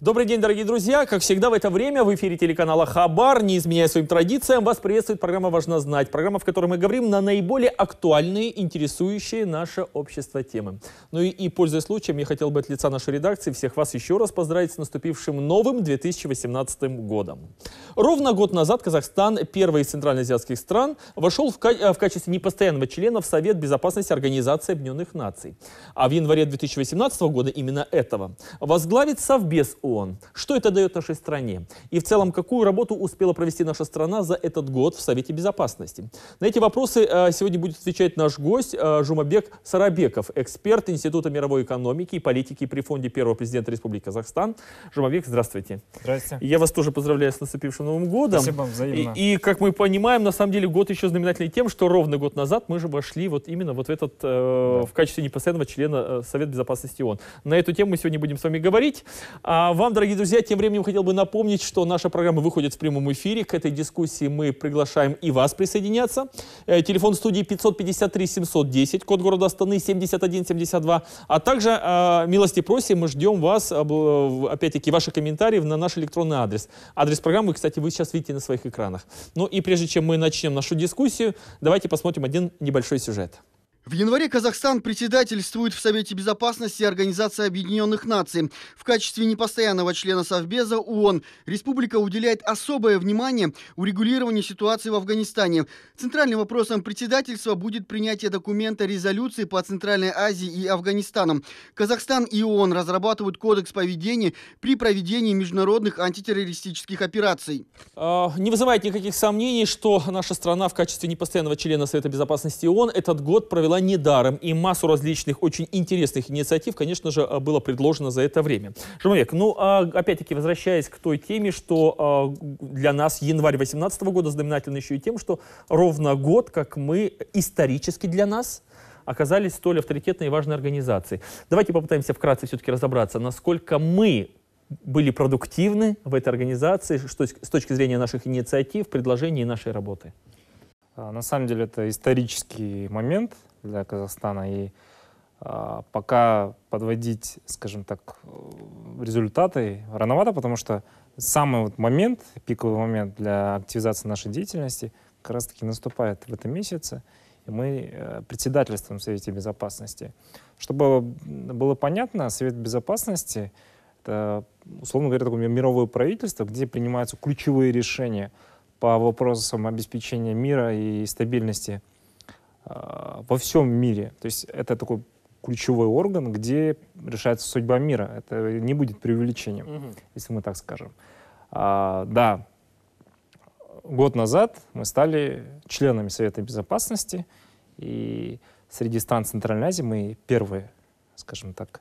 Добрый день, дорогие друзья. Как всегда в это время в эфире телеканала «Хабар», не изменяя своим традициям, вас приветствует программа «Важно знать». Программа, в которой мы говорим на наиболее актуальные, интересующие наше общество темы. Ну и, и пользуясь случаем, я хотел бы от лица нашей редакции всех вас еще раз поздравить с наступившим новым 2018 годом. Ровно год назад Казахстан, первый из центральноазиатских стран, вошел в, э, в качестве непостоянного члена в Совет Безопасности Организации Объединенных Наций. А в январе 2018 года именно этого возглавит Совбез ООН. Что это дает нашей стране? И в целом, какую работу успела провести наша страна за этот год в Совете Безопасности? На эти вопросы э, сегодня будет отвечать наш гость э, Жумабек Сарабеков, эксперт Института мировой экономики и политики при фонде первого президента Республики Казахстан. Жумабек, здравствуйте. Здравствуйте. Я вас тоже поздравляю с наступившим Новым годом. Спасибо вам взаимно. И, и как мы понимаем, на самом деле год еще знаменательный тем, что ровно год назад мы же вошли вот именно вот в этот, э, да. в качестве непостоянного члена э, Совета Безопасности ООН. На эту тему мы сегодня будем с вами говорить. А вам, дорогие друзья, тем временем хотел бы напомнить, что наша программа выходит в прямом эфире. К этой дискуссии мы приглашаем и вас присоединяться. Э, телефон студии 553-710, код города Астаны 7172. А также, э, милости просим, мы ждем вас, э, опять-таки, ваши комментарии на наш электронный адрес. Адрес программы, кстати, вы сейчас видите на своих экранах. Ну и прежде чем мы начнем нашу дискуссию, давайте посмотрим один небольшой сюжет. В январе Казахстан председательствует в Совете Безопасности Организации Объединенных Наций. В качестве непостоянного члена Совбеза ООН республика уделяет особое внимание урегулированию ситуации в Афганистане. Центральным вопросом председательства будет принятие документа резолюции по Центральной Азии и Афганистану. Казахстан и ООН разрабатывают кодекс поведения при проведении международных антитеррористических операций. А, не вызывает никаких сомнений, что наша страна в качестве непостоянного члена Совета Безопасности ООН этот год провела была недаром, и массу различных очень интересных инициатив, конечно же, э, было предложено за это время. Жамовек, ну, а опять-таки, возвращаясь к той теме, что э, для нас январь 2018 года знаменателен еще и тем, что ровно год, как мы исторически для нас оказались столь авторитетной и важной организацией. Давайте попытаемся вкратце все-таки разобраться, насколько мы были продуктивны в этой организации что, с точки зрения наших инициатив, предложений и нашей работы? А, на самом деле это исторический момент, для Казахстана. И а, пока подводить, скажем так, э, результаты рановато, потому что самый вот момент, пиковый момент для активизации нашей деятельности как раз-таки наступает в этом месяце. И мы э, председательствуем в Совете Безопасности. Чтобы было понятно, Совет Безопасности — это, условно говоря, такое мировое правительство, где принимаются ключевые решения по вопросам обеспечения мира и стабильности — а, во всем мире. То есть это такой ключевой орган, где решается судьба мира. Это не будет преувеличением, угу. если мы так скажем. А, да, год назад мы стали членами Совета Безопасности, и среди стран Центральной Азии мы первые, скажем так,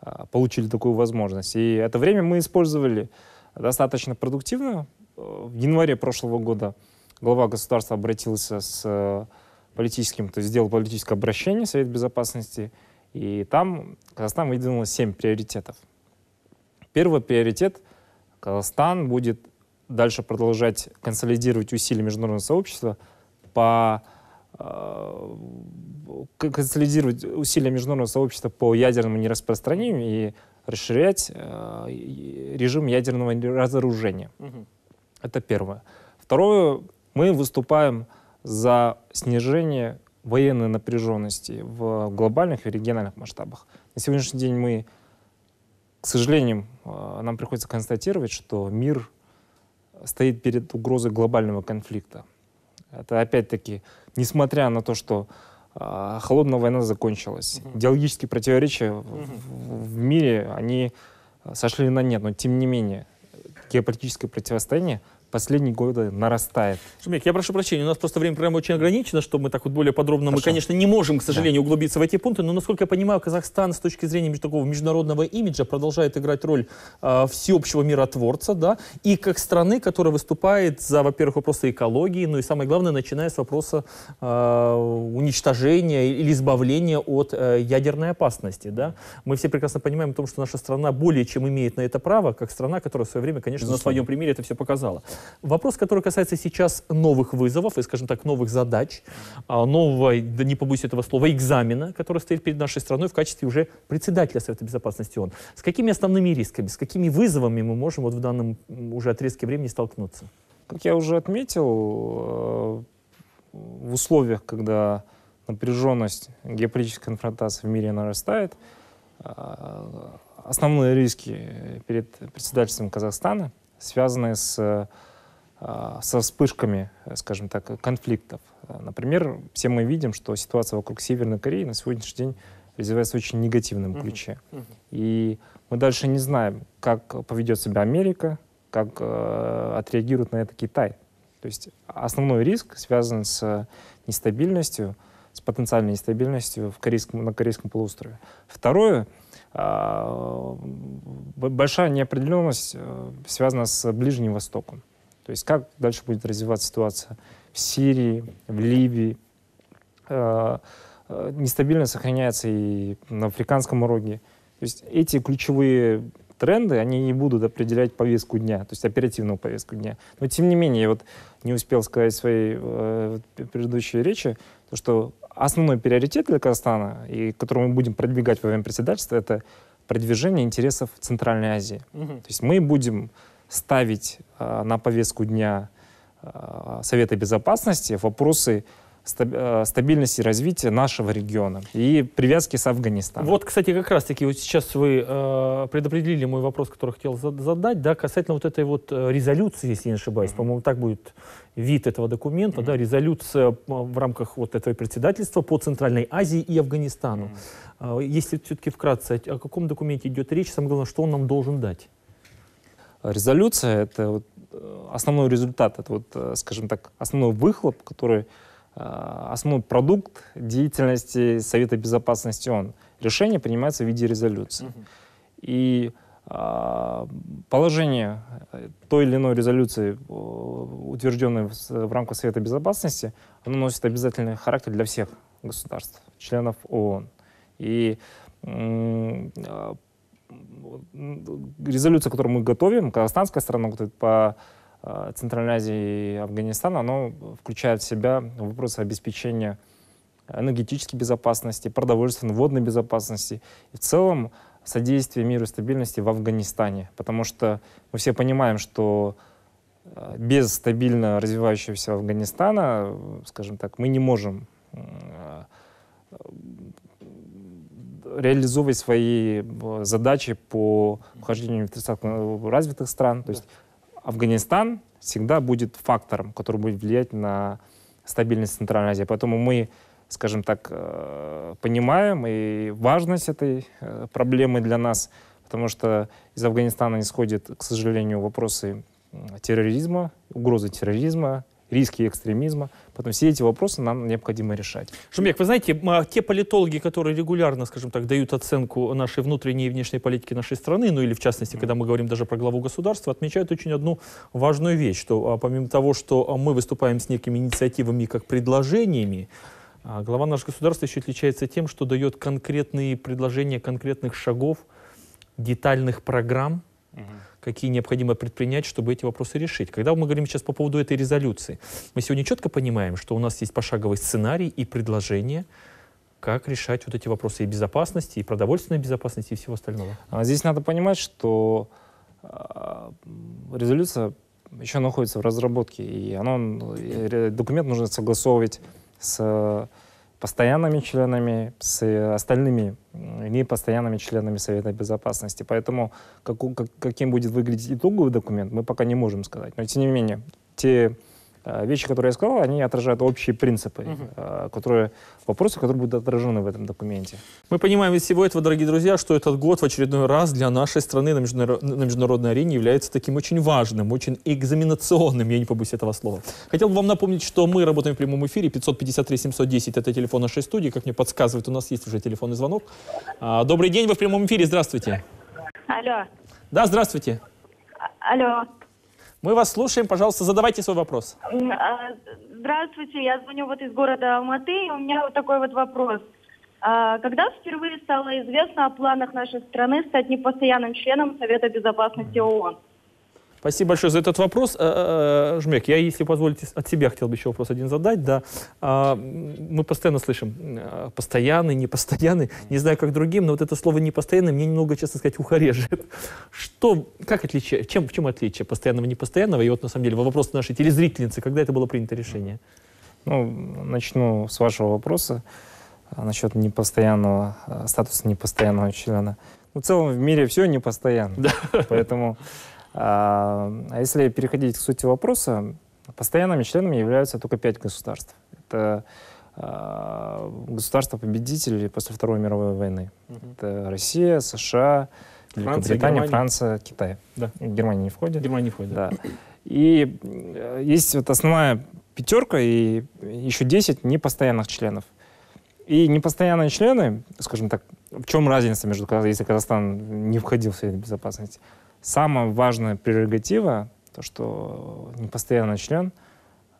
а, получили такую возможность. И это время мы использовали достаточно продуктивно. В январе прошлого года глава государства обратился с политическим, то есть сделал политическое обращение Совет Безопасности, и там Казахстан выдвинул семь приоритетов. Первый приоритет – Казахстан будет дальше продолжать консолидировать усилия международного сообщества по э, консолидировать усилия международного сообщества по ядерному нераспространению и расширять э, режим ядерного разоружения. Угу. Это первое. Второе, мы выступаем за снижение военной напряженности в глобальных и региональных масштабах. На сегодняшний день мы, к сожалению, э, нам приходится констатировать, что мир стоит перед угрозой глобального конфликта. Это опять-таки, несмотря на то, что э, холодная война закончилась, угу. идеологические противоречия угу. в, в мире, они э, сошли на нет, но тем не менее геополитическое противостояние последние годы нарастает. Шумек, я прошу прощения, у нас просто время программы очень ограничено, что мы так вот более подробно, Хорошо. мы, конечно, не можем, к сожалению, да. углубиться в эти пункты, но, насколько я понимаю, Казахстан с точки зрения такого международного имиджа продолжает играть роль э, всеобщего миротворца, да, и как страны, которая выступает за, во-первых, вопросы экологии, ну и самое главное, начиная с вопроса э, уничтожения или избавления от э, ядерной опасности, да. Мы все прекрасно понимаем о том, что наша страна более чем имеет на это право, как страна, которая в свое время, конечно, Безусловно. на своем примере это все показала. Вопрос, который касается сейчас новых вызовов и, скажем так, новых задач, а, нового, да не побоюсь этого слова, экзамена, который стоит перед нашей страной в качестве уже председателя Совета Безопасности ООН. С какими основными рисками, с какими вызовами мы можем вот в данном уже отрезке времени столкнуться? Как я уже отметил, э, в условиях, когда напряженность геополитической конфронтации в мире нарастает, э, основные риски перед председательством Казахстана связаны с а, со вспышками, э, скажем так, конфликтов. Э, например, все мы видим, что ситуация вокруг Северной Кореи на сегодняшний день развивается в очень негативном ключе. Uh-huh. Uh-huh. И мы дальше не знаем, как поведет себя Америка, как э, отреагирует на это Китай. То есть основной риск связан с нестабильностью, с потенциальной нестабильностью в корейском, на Корейском полуострове. Второе, э, большая неопределенность э, связана с Ближним Востоком. То есть как дальше будет развиваться ситуация в Сирии, в Ливии. Э, э, нестабильно сохраняется и на африканском уроге. То есть эти ключевые тренды, они не будут определять повестку дня, то есть оперативную повестку дня. Но тем не менее, я вот не успел сказать в своей э, предыдущей речи, то, что основной приоритет для Казахстана, и который мы будем продвигать во время председательства, это продвижение интересов Центральной Азии. Угу. То есть мы будем ставить э, на повестку дня э, Совета Безопасности вопросы э, стабильности и развития нашего региона и привязки с Афганистаном. Вот, кстати, как раз-таки вот сейчас вы э, предопределили мой вопрос, который хотел задать, да, касательно вот этой вот резолюции, если я не ошибаюсь, mm-hmm. по-моему, так будет вид этого документа, mm-hmm. да, резолюция в рамках вот этого председательства по Центральной Азии и Афганистану. Mm-hmm. Если все-таки вкратце, о каком документе идет речь, самое главное, что он нам должен дать? резолюция — это вот э, основной результат, это вот, э, скажем так, основной выхлоп, который э, основной продукт деятельности Совета Безопасности ООН. Решение принимается в виде резолюции. Угу. И положение той или иной резолюции, утвержденной в рамках Совета Безопасности, оно носит обязательный характер для всех государств, членов ООН. И резолюция, которую мы готовим, казахстанская сторона готовит по а, Центральной Азии и Афганистану, она включает в себя вопросы обеспечения энергетической безопасности, продовольственной, водной безопасности и в целом содействия миру и стабильности в Афганистане. Потому что мы все понимаем, что а, без стабильно развивающегося Афганистана, скажем так, мы не можем а, реализовывай свои э, задачи по вхождению в тридцатку э, развитых стран. То есть Афганистан всегда будет фактором, который будет влиять на стабильность Центральной Азии. Поэтому мы, скажем так, э, понимаем и важность этой проблемы для нас, потому что из Афганистана исходят, к сожалению, вопросы терроризма, угрозы терроризма, риски экстремизма. Поэтому все эти вопросы нам необходимо решать. Шумбек, вы знаете, а те политологи, которые регулярно, скажем так, дают оценку нашей внутренней и внешней политики нашей страны, ну или в частности, когда мы говорим даже про главу государства, отмечают очень одну важную вещь, что а, помимо того, что а, мы выступаем с некими инициативами как предложениями, глава нашего государства еще отличается тем, что дает конкретные предложения конкретных шагов, детальных программ, какие необходимо предпринять, чтобы эти вопросы решить. Когда мы говорим сейчас по поводу этой резолюции, мы сегодня четко понимаем, что у нас есть пошаговый сценарий и предложение, как решать вот эти вопросы и безопасности, и продовольственной безопасности, и всего остального. А здесь надо понимать, что а, резолюция еще находится в разработке, и она, документ нужно согласовывать с постоянными членами, с э, остальными непостоянными членами Совета Безопасности. Поэтому как, как, каким будет выглядеть итоговый документ, мы пока не можем сказать. Но тем не менее, те Э, вещи, которые я сказал, они отражают общие принципы, угу. которые, вопросы, которые будут отражены в этом документе. Мы понимаем из всего этого, дорогие друзья, что этот год в очередной раз для нашей страны на, международ... на международной арене является таким очень важным, очень экзаменационным, я не побоюсь этого слова. Хотел бы вам напомнить, что мы работаем в прямом эфире, 553-710 — это телефон нашей студии, как мне подсказывает, у нас есть уже телефонный звонок. А, добрый день, вы в прямом эфире, здравствуйте. Алло. Да, здравствуйте. А, алло. Мы вас слушаем, пожалуйста, задавайте свой вопрос. А, здравствуйте, я звоню вот из города Алматы, и у меня вот такой вот вопрос. А, когда впервые стало известно о планах нашей страны стать непостоянным членом Совета Безопасности ООН? Спасибо большое за этот вопрос. Э, э, э, Жмек, я, если позволите, от себя хотел бы еще вопрос один задать. Да. А, мы постоянно слышим постоянный, непостоянный. Не знаю, как другим, но вот это слово непостоянный мне немного, честно сказать, ухо Что, как отличие, чем, в чем отличие постоянного и непостоянного? И вот, на самом деле, вопрос нашей телезрительницы, когда это было принято решение? Ну, начну с вашего вопроса а, насчет непостоянного, статуса непостоянного члена. Ну, в целом в мире все непостоянно. Да. Поэтому а, а если переходить к сути вопроса, постоянными членами являются только пять государств. Это а, государства-победители после Второй мировой войны. Угу. Это Россия, США, Великобритания, Франция, Франция, Китай. Да. Германия не входит. Германия не входит, да. И э, есть вот основная пятерка и еще 10 непостоянных членов. И непостоянные члены, скажем так, в чем разница между, если Казахстан не входил в Совет Безопасности? Самая важная прерогатива, то, что непостоянный член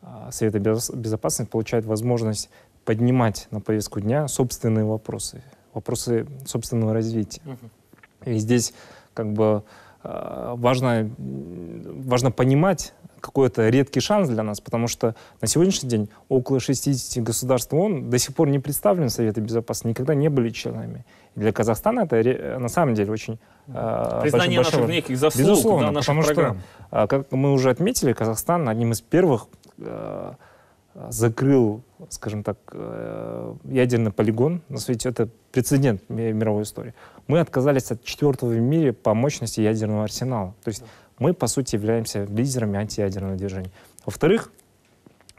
а, Совета Безопасности получает возможность поднимать на повестку дня собственные вопросы, вопросы собственного развития. Угу. И здесь как бы а, важно, важно понимать, какой-то редкий шанс для нас, потому что на сегодняшний день около 60 государств ООН до сих пор не представлены в Советы Безопасности, никогда не были членами. И для Казахстана это э, на самом деле очень э, Признание большой, наших большой... неких заслуг, Безусловно, да, наших потому программ. что, э, как мы уже отметили, Казахстан одним из первых закрыл, скажем так, ядерный полигон на свете. Это прецедент в мировой истории. Мы отказались от четвертого в мире по мощности ядерного арсенала. То есть мы, по сути, являемся лидерами антиядерного движения. Во-вторых,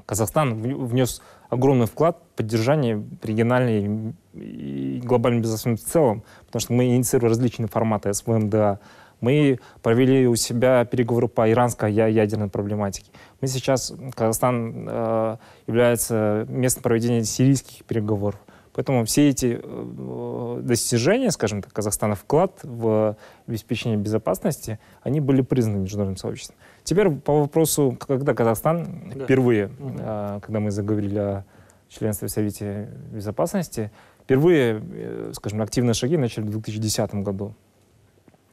Казахстан внес огромный вклад в поддержание региональной и глобальной безопасности в целом, потому что мы инициировали различные форматы СВМДА, мы провели у себя переговоры по иранской ядерной проблематике. Мы сейчас, Казахстан э, является местом проведения сирийских переговоров. Поэтому все эти э, достижения, скажем так, Казахстана вклад в обеспечение безопасности, они были признаны международным сообществом. Теперь по вопросу, когда Казахстан да. впервые, угу. когда мы заговорили о членстве в Совете Безопасности, впервые, э, скажем, активные шаги начали в 2010 году.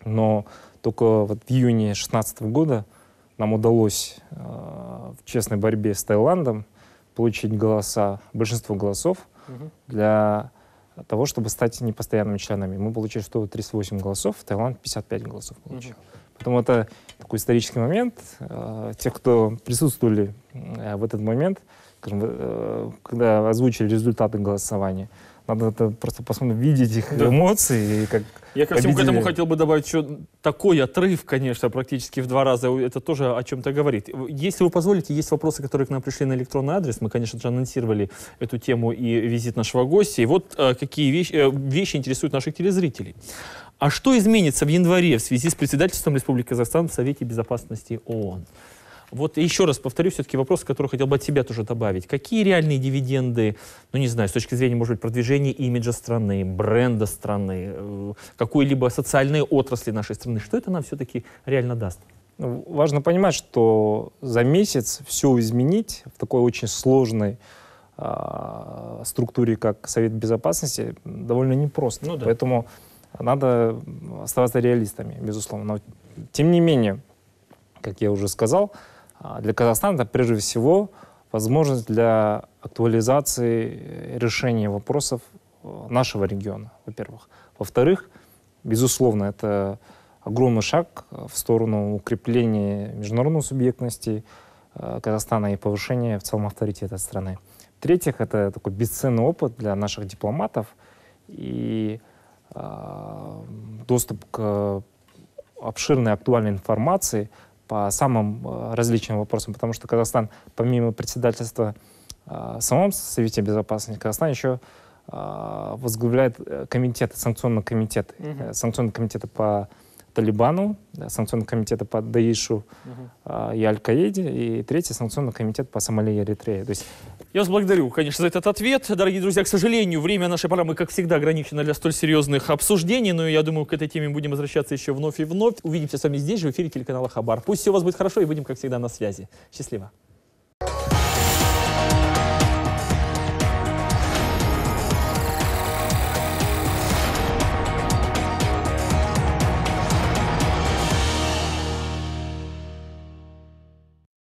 Но только вот в июне 2016 года нам удалось в честной борьбе с Таиландом получить голоса, большинство голосов для того, чтобы стать непостоянными членами. Мы получили 138 голосов, Таиланд 55 голосов получил. Угу. Поэтому это такой исторический момент. Э, те, кто присутствовали э, в этот момент, э, когда озвучили результаты голосования, надо это просто посмотреть, видеть их да. эмоции и как Я ко всему к этому хотел бы добавить еще такой отрыв, конечно, практически в два раза. Это тоже о чем-то говорит. Если вы позволите, есть вопросы, которые к нам пришли на электронный адрес. Мы, конечно же, анонсировали эту тему и визит нашего гостя. И вот э, какие вещи, э, вещи интересуют наших телезрителей. А что изменится в январе в связи с председательством Республики Казахстан в Совете Безопасности ООН? Вот еще раз повторю все-таки вопрос, который хотел бы от себя тоже добавить. Какие реальные дивиденды, ну не знаю, с точки зрения, может быть, продвижения имиджа страны, бренда страны, э, какой-либо социальной отрасли нашей страны, что это нам все-таки реально даст? Ну, важно понимать, что за месяц все изменить в такой очень сложной э, структуре, как Совет Безопасности, довольно непросто. Ну, да. Поэтому надо оставаться реалистами, безусловно. Но, тем не менее, как я уже сказал, а, для Казахстана это прежде всего возможность для актуализации э, решения вопросов э, нашего региона, во-первых. Во-вторых, безусловно, это огромный шаг э, в сторону укрепления международной субъектности Казахстана и повышения в целом авторитета страны. В-третьих, это такой бесценный опыт для наших дипломатов и э, доступ к обширной актуальной информации – по самым э, различным вопросам, потому что Казахстан, помимо председательства в э, самом Совете Безопасности, Казахстан еще э, возглавляет комитеты, санкционные комитеты. Угу. Uh -huh. Санкционные комитеты по Талибану, санкционные комитеты по Даишу угу. Uh -huh. и Аль-Каиде, и третий санкционный комитет по Сомали и Эритрее. То есть я вас благодарю, конечно, за этот ответ. Дорогие друзья, к сожалению, время нашей программы, как всегда, ограничено для столь серьезных обсуждений, но я думаю, к этой теме будем возвращаться еще вновь и вновь. Увидимся с вами здесь же, в эфире телеканала Хабар. Пусть все у вас будет хорошо и будем, как всегда, на связи. Счастливо.